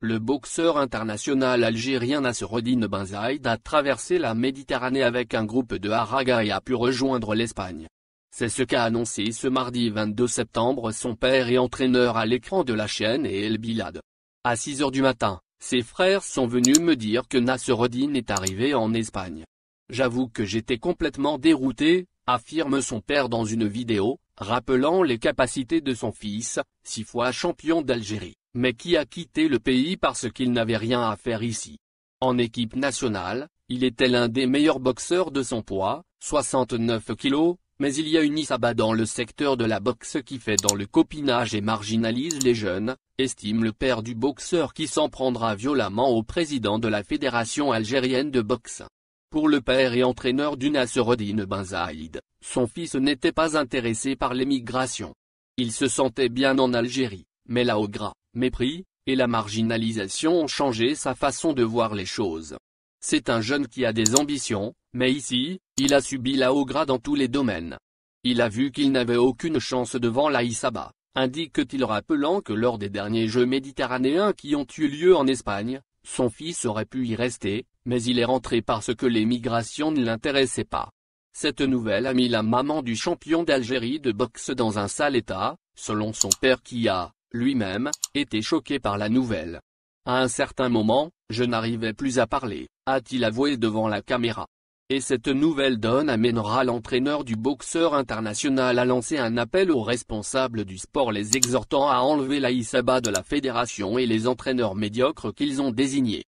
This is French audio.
Le boxeur international algérien Nasrodine Benzaïd a traversé la Méditerranée avec un groupe de Haraga et a pu rejoindre l'Espagne. C'est ce qu'a annoncé ce mardi 22 septembre son père et entraîneur à l'écran de la chaîne El Bilad. À 6 heures du matin, ses frères sont venus me dire que Nasreddin est arrivé en Espagne. J'avoue que j'étais complètement dérouté, affirme son père dans une vidéo, rappelant les capacités de son fils, six fois champion d'Algérie, mais qui a quitté le pays parce qu'il n'avait rien à faire ici. En équipe nationale, il était l'un des meilleurs boxeurs de son poids, 69 kg, mais il y a une isaba dans le secteur de la boxe qui fait dans le copinage et marginalise les jeunes, estime le père du boxeur qui s'en prendra violemment au président de la Fédération algérienne de boxe. Pour le père et entraîneur du Nassereddin Benzaïd, son fils n'était pas intéressé par l'émigration. Il se sentait bien en Algérie, mais la gras, mépris, et la marginalisation ont changé sa façon de voir les choses. C'est un jeune qui a des ambitions, mais ici, il a subi la haut grade dans tous les domaines. Il a vu qu'il n'avait aucune chance devant l'Aïsaba, indique-t-il rappelant que lors des derniers Jeux méditerranéens qui ont eu lieu en Espagne, son fils aurait pu y rester, mais il est rentré parce que les migrations ne l'intéressaient pas. Cette nouvelle a mis la maman du champion d'Algérie de boxe dans un sale état, selon son père qui a, lui-même, été choqué par la nouvelle. À un certain moment, je n'arrivais plus à parler, a-t-il avoué devant la caméra. Et cette nouvelle donne amènera l'entraîneur du boxeur international à lancer un appel aux responsables du sport les exhortant à enlever l'Aïsaba de la fédération et les entraîneurs médiocres qu'ils ont désignés.